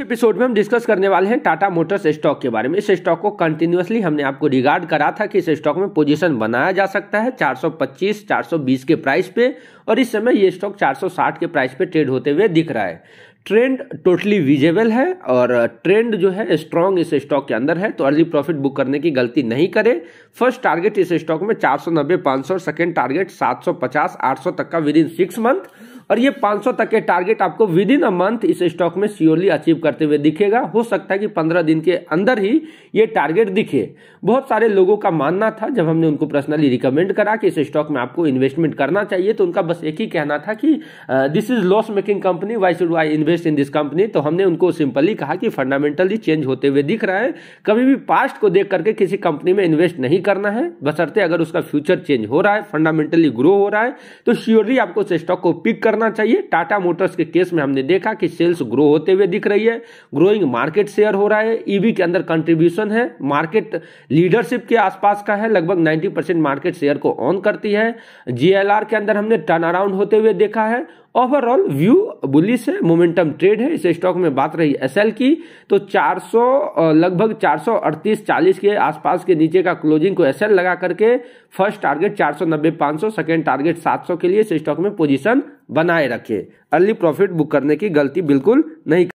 episode में हम discuss करने वाले हैं टाटा मोटर्स स्टॉक के बारे में इस स्टॉक को कंटिन्यूसली हमने आपको रिगार्ड करा था कि इस स्टॉक में पोजीशन बनाया जा सकता है 425, 420 के प्राइस पे और इस समय ये स्टॉक 460 के प्राइस पे ट्रेड होते हुए दिख रहा है ट्रेंड टोटली विजेबल है और ट्रेंड जो है स्ट्रांग इस स्टॉक के अंदर है तो अर्ली प्रॉफिट बुक करने की गलती नहीं करें फर्स्ट टारगेट इस स्टॉक में 490 500 सेकंड टारगेट 750 800 तक का विद इन सिक्स मंथ और ये 500 तक के टारगेट आपको विद इन अ मंथ इस स्टॉक में श्योरली अचीव करते हुए दिखेगा हो सकता है कि 15 दिन के अंदर ही ये टारगेट दिखे बहुत सारे लोगों का मानना था जब हमने उनको पर्सनली रिकमेंड करा कि इस स्टॉक में आपको इन्वेस्टमेंट करना चाहिए तो उनका बस एक ही कहना था कि this is loss making company why should I invest in this company तो हमने उनको सिंपली कहा कि फंडामेंटली चेंज होते हुए दिख रहा है कभी भी पास्ट को देख करके किसी कंपनी में इन्वेस्ट नहीं करना है बसरते अगर उसका फ्यूचर चेंज हो रहा है फंडामेंटली ग्रो हो रहा है तो श्योरली आपको उस स्टॉक को पिक करना करना चाहिए टाटा मोटर्स के केस में हमने देखा कि सेल्स ग्रो होते हुए दिख रही है ग्रोइंग मार्केट शेयर हो रहा है ईवी e के अंदर कंट्रीब्यूशन है मार्केट लीडरशिप के आसपास का है लगभग 90 परसेंट मार्केट शेयर को ऑन करती है जीएलआर के अंदर हमने टर्न अराउंड होते हुए देखा है ओवरऑल व्यू बुलिस है मोमेंटम ट्रेड है इस स्टॉक में बात रही एस की तो 400 लगभग 438 40 के आसपास के नीचे का क्लोजिंग को एस लगा करके फर्स्ट टारगेट 490 500 सेकंड टारगेट 700 के लिए इस स्टॉक में पोजीशन बनाए रखे अर्ली प्रॉफिट बुक करने की गलती बिल्कुल नहीं